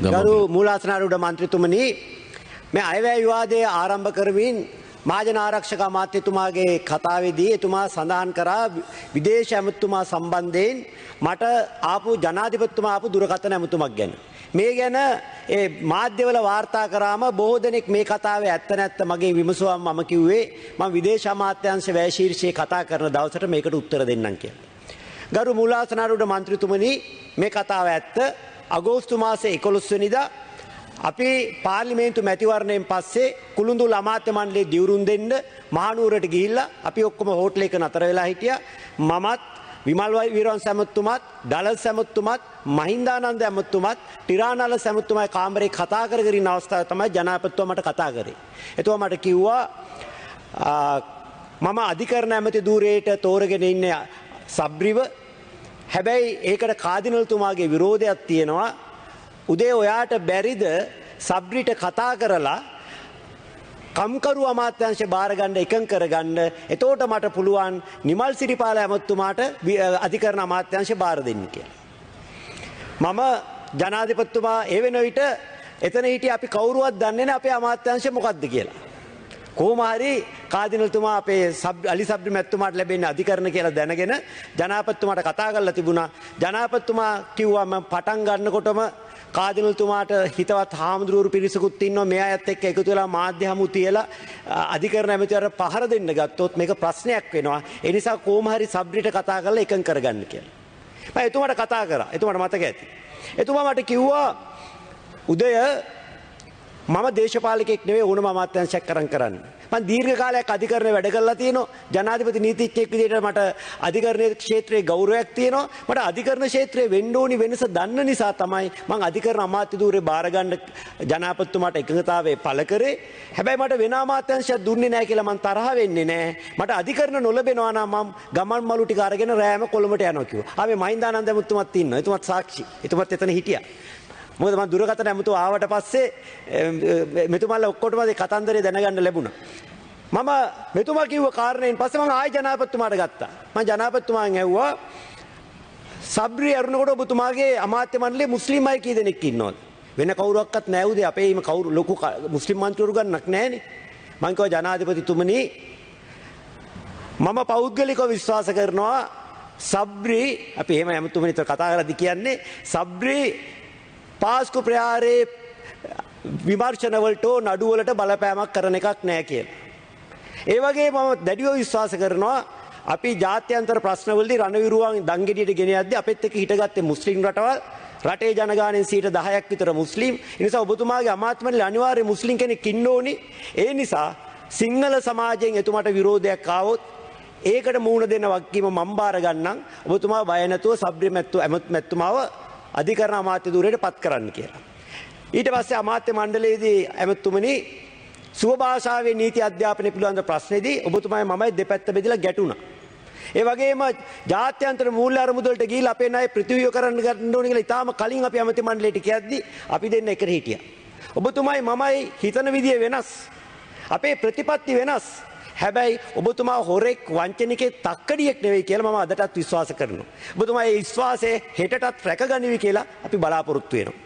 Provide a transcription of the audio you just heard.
ගරු මූලාසනාරූඩ මන්ත්‍රතුමනි මේ අයවැය විවාදය ආරම්භ කරමින් මාජන ආරක්ෂක අමාත්‍යතුමාගේ කතාවේදී එතුමා සඳහන් කරා විදේශ ඇමතුමා සම්බන්ධයෙන් මට ආපු ජනාධිපතිතුමා ආපු දුරකථන ඇමතුමක් ගැන. මේ ගැන ඒ මාධ්‍යවල වාර්තා කරාම බොහෝ දෙනෙක් මේ කතාවේ ඇත්ත නැත්ත මගේ විමසුවම් මම කිව්වේ මම විදේශ අමාත්‍යංශ වැයශීර්ෂයේ කතා කරන දවසට මේකට උත්තර දෙන්නම් කියලා. ගරු මූලාසනාරුඩ මන්ත්‍රීතුමනි මේ කතාව ඇත්ත අගෝස්තු මාසේ එකොළොස්වනිදා අපි පාර්ලිමේන්තු මැතිවරණයෙන් පස්සේ කුළුඳු අමාත්‍ය මණ්ඩලේ දිවුරුම් දෙන්න මහනුවරට ගිහිල්ලා අපි ඔක්කොම හෝටලයක නතර වෙලා හිටියා. මමත් විමල් වීරවන් සැමතුමත්, දලල් සැමතුමත්, මහින්දානන්ද ඇමතුමත්, ටිරානල සැමතුමයි කාමරේ කතා කරගෙන ඉන්න අවස්ථාව තමයි ජනාධිපතිතුමා මට කතා කරේ. එතුමා මට කිව්වා මම අධිකරණ ඇමති ධූරයට තෝරගෙන ඉන්නේ සබ්රිව හැබැයි ඒකට කාදිනල්තුමාගේ විරෝධයක් තියෙනවා උදේ ඔයාට බැරිද සබ්රිට කතා කරලා කම්කරු අමාත්‍යංශ භාරගණ්ඩ එකං කරගන්න එතෝට මට පුළුවන් නිමල් සිරිපාල ඇමත්තුමාට අධිකරන අමාත්‍යංශ භාර දෙන්න කිය. මම ජනාධිපත්තුමා ඒ වෙන විට එතන හිට අපි කවුරුවත් දන්නේ අපේ අමාත්‍යංශ මොකක්ද කියලා. කෝමහරි කාදිනල්තුමා අපේ අලි සබ්ි මැත්තුමාට ලැබෙන අධිකරණ කියලා දැනගෙන ජනාපත්තුමාට කතා කල්ල තිබුණා ජනාපත්තුමා කිව්වම පටන් ගන්නකොටම කාදිනල්තුමාට හිතවත් හාමුදුරුවරු පිරිසකුත් ඉන්නවා මෙයා ඇත් එක්ක එකතු වෙලා මාධ්‍ය හමු තියලා අධිකරණ ඇමතිවරට පහර දෙන්න ගත්තොත් මේක ප්‍රශ්නයක් වෙනවා ඒ නිසා කොහොමහරි සබ්රිට කතා කරලා එකඟ කරගන්න කියලා. මම එතුමාට කතා කරා. එතුමාට මතක ඇති. එතුමා මට කිව්වා උදය මම දේශපාලකෙක් නෙවේ ඕනම අමාත්‍යංශයක් කරන් කරන්න. මම දීර්ඝ කාලයක් අධිකරණය වැඩ කරලා තියෙනවා. ජනාධිපති නීතිඥයෙක් විදිහට මට අධිකරණ ක්ෂේත්‍රයේ ගෞරවයක් තියෙනවා. මට අධිකරණ ක්ෂේත්‍රයේ වෙන්න ඕනි වෙනස දන්න නිසා තමයි මම අධිකරණ අමාත්‍ය ධූරේ බාර ගන්න ජනාධිපතිතුමාට එකඟතාවය පළ කරේ. හැබැයි මට වෙන අමාත්‍යංශයක් දුන්නේ නැහැ කියලා මම තරහ වෙන්නේ නැහැ. මට අධිකරණ නොලැබෙනවා නම් මම ගමන් මලු ටික අරගෙන රෑම කොළඹට යනවා කිව්වා. ආවේ මහින්දානන්ද මුතුමත් ඉන්නවා. එතුමත් සාක්ෂි. එතුමත් එතන හිටියා. මොකද මම දුරකථන ඇමතුව ආවට පස්සේ මෙතුමල්ලා ඔක්කොටම ඒ කතන්දරේ දැනගන්න ලැබුණා. මම මෙතුමා කිව්ව කාරණයෙන් පස්සේ මම ආයෙ ජනාධිපතිතුමාට ගත්තා. මම ජනාධිපතිතුමාගෙන් ඇහුවා සබ්රි අරුණකොට ඔබතුමාගේ අමාත්‍ය මණ්ඩලයේ මුස්ලිම් අය කී දෙනෙක් ඉන්නවද? වෙන කවුරක්වත් නැවුද අපේ මේ කවුරු ලොකු මුස්ලිම් මන්ත්‍රීවරු ගන්නක් නැහනේ. මම කිව්වා ජනාධිපතිතුමනි මම පෞද්ගලිකව විශ්වාස කරනවා සබ්‍රි අපි එහෙම ඇමතුමනි කතා කරලා කියන්නේ සබ්‍රි පාස්කු ප්‍රහාරයේ විමර්ශනවලට නඩුවලට බලපෑමක් කරන එකක් නෑ කියන. ඒ වගේ මම දැඩියෝ විශ්වාස කරනවා අපි ජාත්‍යන්තර ප්‍රශ්නවලදී රණවිරුවන් දංගෙඩියට ගෙන යද්දී අපිත් එක්ක හිටගත්තේ මුස්ලිම් රටවල් රටේ ජනගානෙන් සීට දහයක් විතර මුස්ලිම් නිසා ඔබතුමාගේ අමාත්මනල අනිවාර්ය මුස්ලිම් කෙනෙක් ඉන්න ඕනි ඒ නිසා සිංහල සමාජයෙන් එතුමට විරෝධයක් ආවොත් ඒකට මූුණ දෙන වක්කීම මම්බාර ගන්නම් ඔබතුමා බයනැතුව සබ්‍රි මැත්තු ඇමත් මැත්තුමාව අධිකරණ අමාත්‍ය ධූරයට පත් කරන්න කියලා. ඊට පස්සේ අමාත්‍ය මණ්ඩලයේදී ඇමතුමනි සුවභාෂාවේ නීති අධ්‍යාපනය පිළිබඳ ප්‍රශ්නේදී ඔබතුමයි මමයි දෙපැත්ත බෙදලා ගැටුණා. ඒ වගේම ජාත්‍යන්තර මූල්‍ය අරමුදලට ගිහිල්ලා අපේ ණය ප්‍රතිව්‍යුහ කරන්න ගන්න ඕනේ කියලා ඊටාම කලින් අපි ඇමති මණ්ඩලයට කියද්දි අපි දෙන්න එකට හිටියා. ඔබතුමයි මමයි හිතන විදිය වෙනස්. අපේ ප්‍රතිපත්ති වෙනස්. හැබැයි ඔබතුමා හොරෙක් වංචනිකේ තක්කඩියෙක් නෙවෙයි කියලා මම අදටත් විශ්වාස කරනවා. ඔබතුමා ඒ විශ්වාසය හෙටටත් රැකගනිවි කියලා අපි බලාපොරොත්තු වෙනවා.